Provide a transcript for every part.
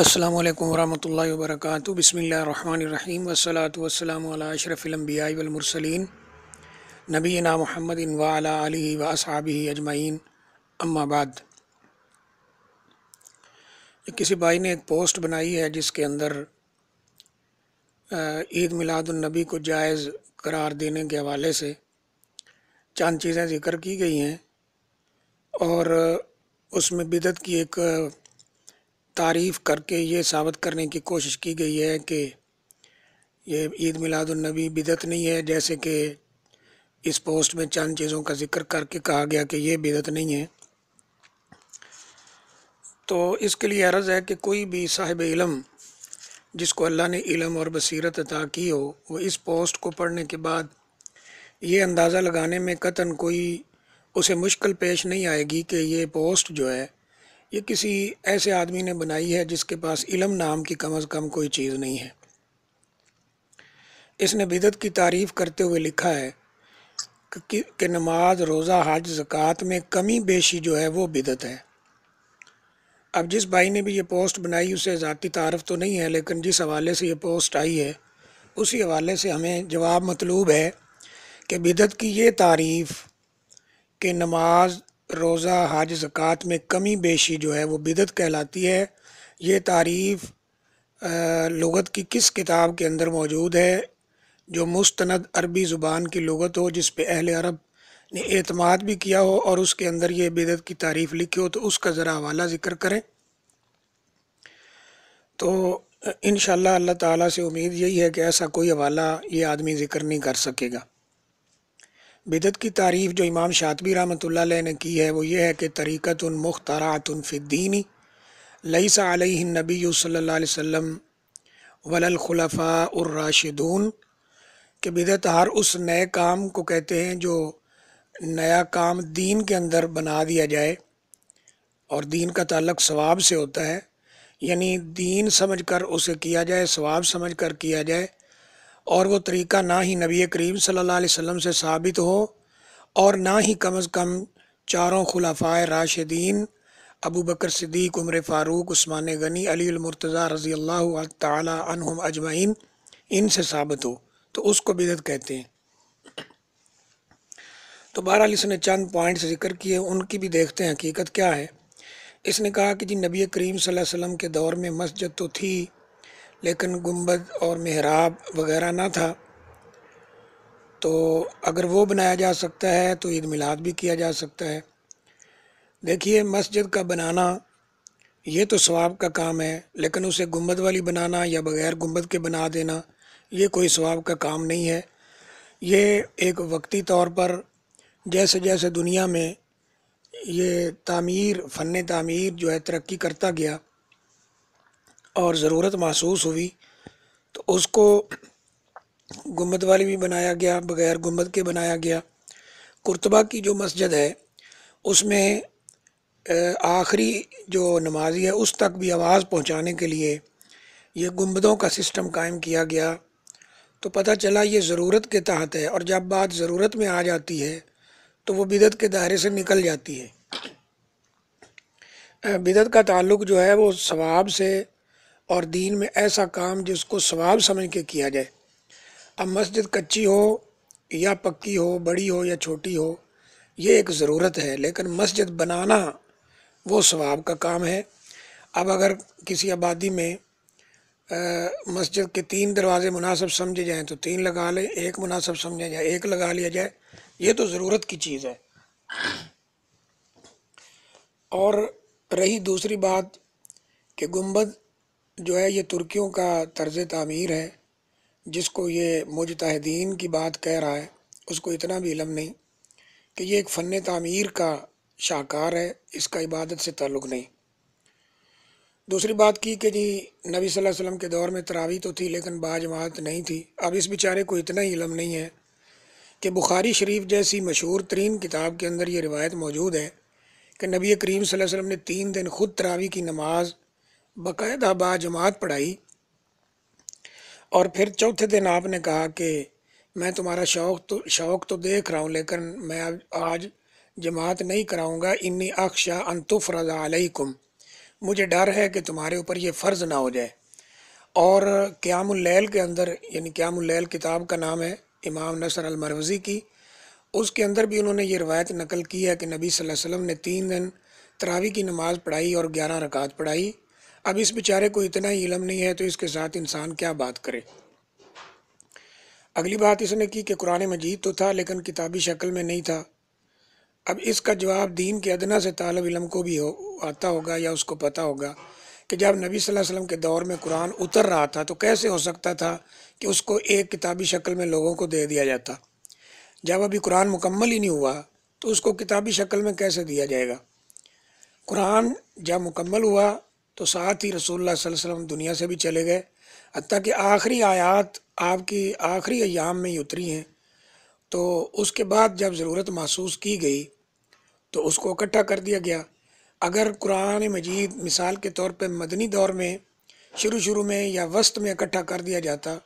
अल्लाम वरहमल वर्क बसमीम वसलात वसलाम अशरफ़िलम्बिया वमरसलिन नबीना महमद वाला व अजमाइन अम्माबाद किसी भाई ने एक पोस्ट बनाई है जिसके अंदर ईद मिलादुलनबी को जायज़ करार देने के हवाले से चंद चीज़ें ज़िक्र की गई हैं और उसमें बिदत की एक तारीफ़ करके ये साबित करने की कोशिश की गई है कि ये ईद मिलादुलनबी बिदत नहीं है जैसे कि इस पोस्ट में चंद चीज़ों का जिक्र करके कहा गया कि ये बिदत नहीं है तो इसके लिए अर्ज़ है कि कोई भी साहिब इलम जिसको अल्लाह ने इलम और बसीरत अता की हो वो इस पोस्ट को पढ़ने के बाद ये अंदाज़ा लगाने में कतन कोई उसे मुश्किल पेश नहीं आएगी कि ये पोस्ट जो है ये किसी ऐसे आदमी ने बनाई है जिसके पास इलम नाम की कम अज़ कम कोई चीज़ नहीं है इसने बिदत की तारीफ़ करते हुए लिखा है कि, कि नमाज रोज़ा हज ज़क़़त में कमी बेशी जो है वो बिदत है अब जिस भाई ने भी ये पोस्ट बनाई उसे ज़ाती तारफ़ तो नहीं है लेकिन जिस हवाले से ये पोस्ट आई है उसी हवाले से हमें जवाब मतलूब है कि बिदत की ये तारीफ़ कि नमाज रोज़ा हज ज़क़़त में कमी बेशी जो है वो बिदत कहलाती है ये तारीफ़ लगत की किस किताब के अंदर मौजूद है जो मुस्तंद अरबी ज़ुबान की लगत हो जिस पे अहल अरब ने अतमाद भी किया हो और उसके अंदर ये बिदत की तारीफ़ लिखी हो तो उसका ज़रा हवाला ज़िक्र करें तो इन अल्लाह ताला से उम्मीद यही है कि ऐसा कोई हवाला ये आदमी ज़िक्र नहीं कर सकेगा बिदत की तारीफ़ जो इमाम शातबी रहमत ने की है वो ये है कि तरीक़त मुख्तरातफ़ीनी लई अलह नबी सल्ला वसम वलखलफ़ा राशिदून के बिदत हर उस नए काम को कहते हैं जो नया काम दीन के अंदर बना दिया जाए और दीन का ताल्लक स्वाब से होता है यानी दीन समझकर उसे किया जाए समझ समझकर किया जाए और वो तरीका ना ही नबी करीम सल्लल्लाहु अलैहि वसल्लम से साबित हो और ना ही कम अज़ कम चारों खुलाफा राशिदीन अबू बकर सिद्दीक उम्र फ़ारूक उस्मान गनी अलीमरतज़ा रज़ी अल्लाह तहम अजमाइन से साबित हो तो उसको बिदत कहते हैं तो बहरहाल इसने चंद पॉइंट्स जिक्र किए उनकी भी देखते हैं हकीकत क्या है इसने कहा कि जी नबी करीम वसल्लम के दौर में मस्जिद तो थी लेकिन गुंबद और महराब वगैरह ना था तो अगर वो बनाया जा सकता है तो ईद मिलाद भी किया जा सकता है देखिए मस्जिद का बनाना ये तो स्वाब का काम है लेकिन उसे गुंबद वाली बनाना या बग़ैर गुंबद के बना देना ये कोई स्वाब का काम नहीं है ये एक वक्ती तौर पर जैसे जैसे दुनिया में ये तामीर फ़न तामीर जो है तरक्की करता गया और ज़रूरत महसूस हुई तो उसको गुम्बद वाली भी बनाया गया बगैर गुम्बद के बनाया गया कुर्तबा की जो मस्जिद है उसमें आखिरी जो नमाजी है उस तक भी आवाज़ पहुंचाने के लिए ये गुम्बदों का सिस्टम कायम किया गया तो पता चला ये ज़रूरत के तहत है और जब बात ज़रूरत में आ जाती है तो वो बिदत के दायरे से निकल जाती है बिदत का ताल्लुक जो है वो सवाब से और दीन में ऐसा काम जिसको स्वाब समझ के किया जाए अब मस्जिद कच्ची हो या पक्की हो बड़ी हो या छोटी हो ये एक ज़रूरत है लेकिन मस्जिद बनाना वो स्वाब का काम है अब अगर किसी आबादी में मस्जिद के तीन दरवाज़े मुनासब समझे जाएँ तो तीन लगा लें एक मुनासब समझे जाए एक लगा लिया जाए ये तो ज़रूरत की चीज़ है और रही दूसरी बात कि गुम्बद जो है ये तुर्कियों का तर्ज तमीर है जिसको ये मुजतहदीन की बात कह रहा है उसको इतना भी इलम नहीं कि ये एक फ़न तमीर का शाहकार है इसका इबादत से ताल्लुक़ नहीं दूसरी बात की कि जी नबी सल्लल्लाहु अलैहि वसल्लम के दौर में तरावी तो थी लेकिन बाजमात नहीं थी अब इस बेचारे को इतना ही इलम नहीं है कि बुखारी शरीफ जैसी मशहूर तरीन किताब के अंदर ये रिवायत मौजूद है कि नबी करीम सल्लल्लाहु अलैहि वसल्लम ने तीन दिन खुद तरावी की नमाज़ बाकायदा बाजमात पढ़ाई और फिर चौथे दिन आपने कहा कि मैं तुम्हारा शौक तो शौक तो देख रहा हूँ लेकिन मैं आज जमात नहीं कराऊँगा इन्नी अक्षा अंतुफ अलैकुम मुझे डर है कि तुम्हारे ऊपर ये फ़र्ज़ ना हो जाए और क्यामुल्लैल के अंदर यानी क्यामुल्लैल किताब का नाम है इमाम नसर अलमरवज़ी की उसके अंदर भी उन्होंने ये रवायत नकल की है कि नबी वसल्लम ने तीन दिन तरावी की नमाज़ पढ़ाई और ग्यारह रकात पढ़ाई अब इस बेचारे को इतना ही इलम नहीं है तो इसके साथ इंसान क्या बात करे अगली बात इसने की कि कुरान मजीद तो था लेकिन किताबी शक्ल में नहीं था अब इसका जवाब दीन के अदना से तालब इलम को भी हो आता होगा या उसको पता होगा कि जब नबी सल्लल्लाहु अलैहि वसल्लम के दौर में कुरान उतर रहा था तो कैसे हो सकता था कि उसको एक किताबी शक्ल में लोगों को दे दिया जाता जब अभी कुरान मुकम्मल ही नहीं हुआ तो उसको किताबी शक्ल में कैसे दिया जाएगा कुरान जब मुकम्मल हुआ तो साथ ही रसूल वसल्लम दुनिया से भी चले गए हती कि आखिरी आयात आपकी आखिरी अयाम में ही उतरी हैं तो उसके बाद जब ज़रूरत महसूस की गई तो उसको इकट्ठा कर दिया गया अगर कुरान मजीद मिसाल के तौर पर मदनी दौर में शुरू शुरू में या वस्त में इकट्ठा कर दिया जाता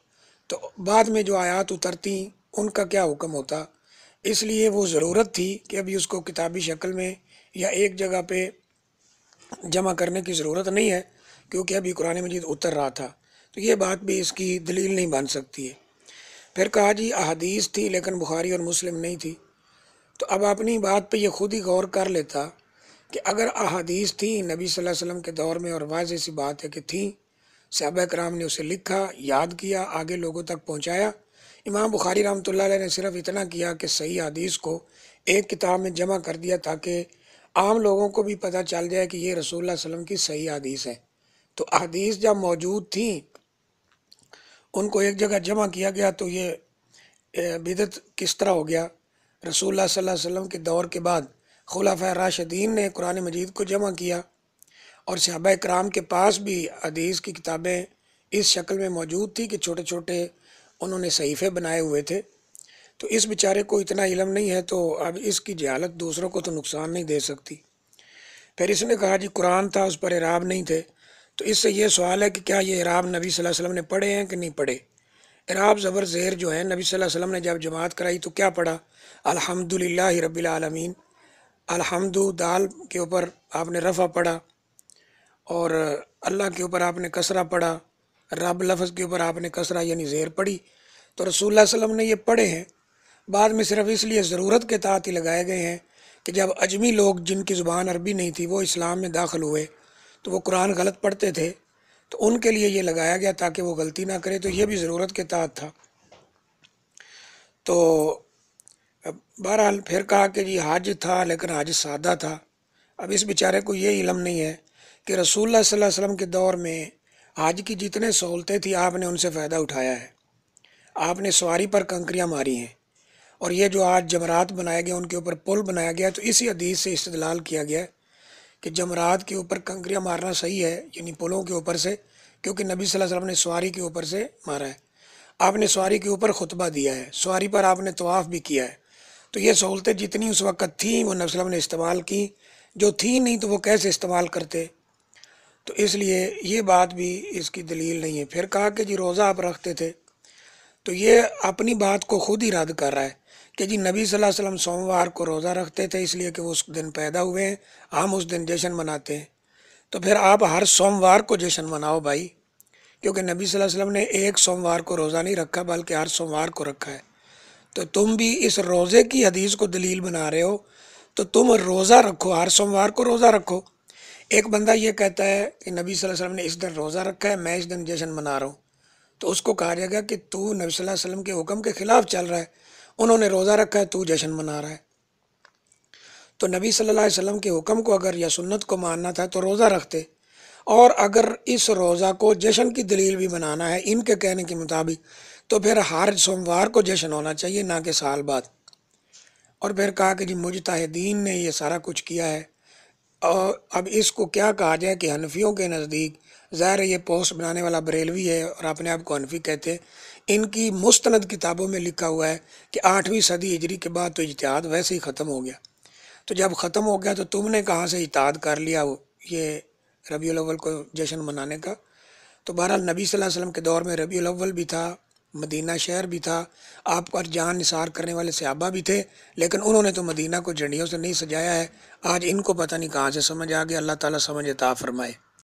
तो बाद में जो आयात उतरती उनका क्या हुक्म होता इसलिए वो ज़रूरत थी कि अभी उसको किताबी शक्ल में या एक जगह पे जमा करने की ज़रूरत नहीं है क्योंकि अभी कुरान मजीद उतर रहा था तो ये बात भी इसकी दलील नहीं बन सकती है फिर कहा जी अहदीस थी लेकिन बुखारी और मुस्लिम नहीं थी तो अब अपनी बात पे ये खुद ही गौर कर लेता कि अगर अदीस थी नबी सल्लल्लाहु अलैहि वसल्लम के दौर में और वाज ऐसी बात है कि थी सब कराम ने उसे लिखा याद किया आगे लोगों तक पहुँचाया इमाम बुखारी रहमत ने सिर्फ इतना किया कि सही हदीस को एक किताब में जमा कर दिया ताकि आम लोगों को भी पता चल जाए कि ये रसूल वसलम की सही हदीस है तो हदीस जब मौजूद थी उनको एक जगह जमा किया गया तो ये बिदत किस तरह हो गया रसूल वसम के दौर के बाद खुलाफ राशिदीन ने कुरान मजीद को जमा किया और सहाब कराम के पास भी हदीस की किताबें इस शक्ल में मौजूद थी कि छोटे छोटे उन्होंने सहीफ़े बनाए हुए थे तो इस बेचारे को इतना इलम नहीं है तो अब इसकी जहालत दूसरों को तो नुकसान नहीं दे सकती फिर इसने कहा जी कुरान था उस पर इराब नहीं थे तो इससे ये सवाल है कि क्या ये इराब नबी सल्लल्लाहु अलैहि ने पढ़े हैं कि नहीं पढ़े इराब ज़बर ज़ेर जो है नबी सल्लल्लाहु अलैहि वसल्लम ने जब जमात कराई तो क्या पढ़ा अलहमदिल्ला रबीआलमीन अलहमद दाल के ऊपर आपने रफ़ा पढ़ा और अल्लाह के ऊपर आपने कसरा पढ़ा रब लफ्ज़ के ऊपर आपने कसरा यानी ज़ेर पढ़ी तो रसूल वसम ने ये पढ़े हैं बाद में सिर्फ इसलिए ज़रूरत के तहत ही लगाए गए हैं कि जब अजमी लोग जिनकी ज़ुबान अरबी नहीं थी वो इस्लाम में दाखिल हुए तो वो कुरान गलत पढ़ते थे तो उनके लिए ये लगाया गया ताकि वो गलती ना करे तो ये भी ज़रूरत के तहत था तो बहरहाल फिर कहा कि जी हज था लेकिन हज सादा था अब इस बेचारे को ये इलम नहीं है कि रसूल सल्लल्लाहु के दौर में हज की जितने सहूलतें थी आपने उनसे फ़ायदा उठाया है आपने सवारी पर कंकरियाँ मारी हैं और ये जो आज जमरात बनाया गया उनके ऊपर पुल बनाया गया तो इसी अदीज से इस्तलाल किया गया है कि जमरात के ऊपर कंकरियाँ मारना सही है यानी पुलों के ऊपर से क्योंकि नबी वसल्लम ने सवारी के ऊपर से मारा है आपने सवारी के ऊपर खुतबा दिया है सवारी पर आपने तवाफ़ भी किया है तो ये सहूलतें जितनी उस वक़्त थी वो नबी वसल्लम ने इस्तेमाल की जो थी नहीं तो वो कैसे इस्तेमाल करते तो इसलिए ये बात भी इसकी दलील नहीं है फिर कहा कि जी रोज़ा आप रखते थे तो ये अपनी बात को खुद ही रद्द कर रहा है कि जी नबी सल्लल्लाहु अलैहि वसल्लम सोमवार को रोज़ा रखते थे इसलिए कि वो उस दिन पैदा हुए हैं हम उस दिन जश्न मनाते हैं तो फिर आप हर सोमवार को जश्न मनाओ भाई क्योंकि नबी सल्लल्लाहु अलैहि वसल्लम ने एक सोमवार को रोज़ा नहीं रखा बल्कि हर सोमवार को रखा है तो तुम भी इस रोज़े की हदीस को दलील बना रहे हो तो तुम रोज़ा रखो हर सोमवार को रोज़ा रखो एक बंदा ये कहता है कि नबी सल्लल्लाहु अलैहि वसल्लम ने इस दिन रोज़ा रखा है मैं इस दिन जश्न मना रहा हूँ तो उसको कहा जाएगा कि तू नबी सल्लल्लाहु अलैहि वसल्लम के हुक्म के ख़िलाफ़ चल रहा है उन्होंने रोज़ा रखा है तू जश्न मना रहा है तो नबी सल्लल्लाहु अलैहि वसल्लम के हुक्म को अगर या सुन्नत को मानना था तो रोज़ा रखते और अगर इस रोज़ा को जश्न की दलील भी बनाना है इनके कहने के मुताबिक तो फिर हर सोमवार को जश्न होना चाहिए ना कि साल बाद और फिर कहा कि जी मुजतहदीन ने ये सारा कुछ किया है और अब इसको क्या कहा जाए कि हनफियों के नज़दीक ज़ाहिर ये पोस्ट बनाने वाला बरेलवी है और अपने आप को हनफी कहते हैं इनकी मुस्तंद किताबों में लिखा हुआ है कि आठवीं सदी हिजरी के बाद तो इजतहाद वैसे ही ख़त्म हो गया तो जब ख़त्म हो गया तो तुमने कहाँ से इजतहाद कर लिया ये रबी अव्वल को जश्न मनाने का तो बहरहाल नबी सल्लल्लाहु अलैहि वसल्लम के दौर में रबी अलवल भी था मदीना शहर भी था आप पर जान निसार करने वाले सहाबा भी थे लेकिन उन्होंने तो मदीना को झंडियों से नहीं सजाया है आज इनको पता नहीं कहाँ से समझ आ गया अल्लाह ताला समझ अता फरमाए